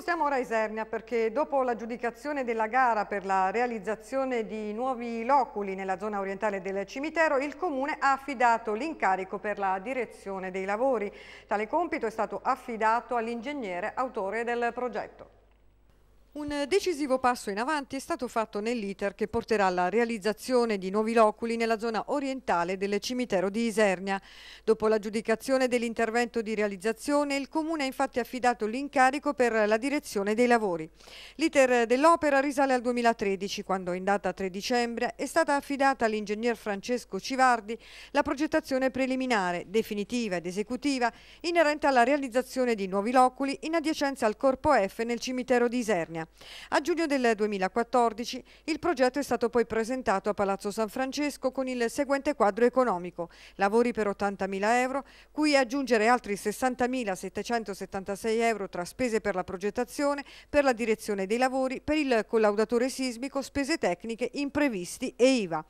spostiamo ora a Isernia perché dopo l'aggiudicazione della gara per la realizzazione di nuovi loculi nella zona orientale del cimitero, il Comune ha affidato l'incarico per la direzione dei lavori. Tale compito è stato affidato all'ingegnere autore del progetto. Un decisivo passo in avanti è stato fatto nell'iter che porterà alla realizzazione di nuovi loculi nella zona orientale del cimitero di Isernia. Dopo l'aggiudicazione dell'intervento di realizzazione, il Comune ha infatti affidato l'incarico per la direzione dei lavori. L'iter dell'opera risale al 2013, quando in data 3 dicembre è stata affidata all'ingegner Francesco Civardi la progettazione preliminare, definitiva ed esecutiva, inerente alla realizzazione di nuovi loculi in adiacenza al corpo F nel cimitero di Isernia. A giugno del 2014 il progetto è stato poi presentato a Palazzo San Francesco con il seguente quadro economico, lavori per 80.000 euro, cui aggiungere altri 60.776 euro tra spese per la progettazione, per la direzione dei lavori, per il collaudatore sismico, spese tecniche, imprevisti e IVA.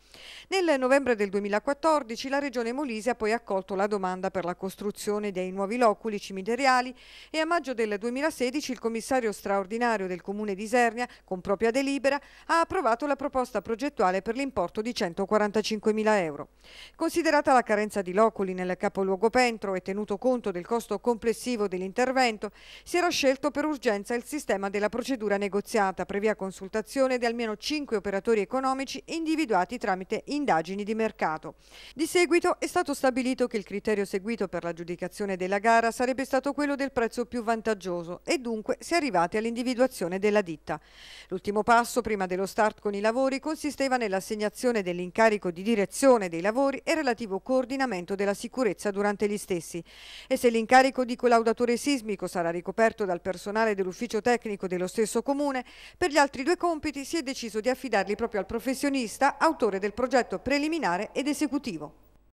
Nel novembre del 2014 la Regione Molise ha poi accolto la domanda per la costruzione dei nuovi loculi cimiteriali e a maggio del 2016 il commissario straordinario del Comune Comune di Isernia, con propria delibera, ha approvato la proposta progettuale per l'importo di 145.000 euro. Considerata la carenza di loculi nel capoluogo Pentro e tenuto conto del costo complessivo dell'intervento, si era scelto per urgenza il sistema della procedura negoziata, previa consultazione di almeno 5 operatori economici individuati tramite indagini di mercato. Di seguito è stato stabilito che il criterio seguito per l'aggiudicazione della gara sarebbe stato quello del prezzo più vantaggioso e dunque si è arrivati all'individuazione del della ditta. L'ultimo passo prima dello start con i lavori consisteva nell'assegnazione dell'incarico di direzione dei lavori e relativo coordinamento della sicurezza durante gli stessi. E se l'incarico di collaudatore sismico sarà ricoperto dal personale dell'ufficio tecnico dello stesso comune, per gli altri due compiti si è deciso di affidarli proprio al professionista, autore del progetto preliminare ed esecutivo.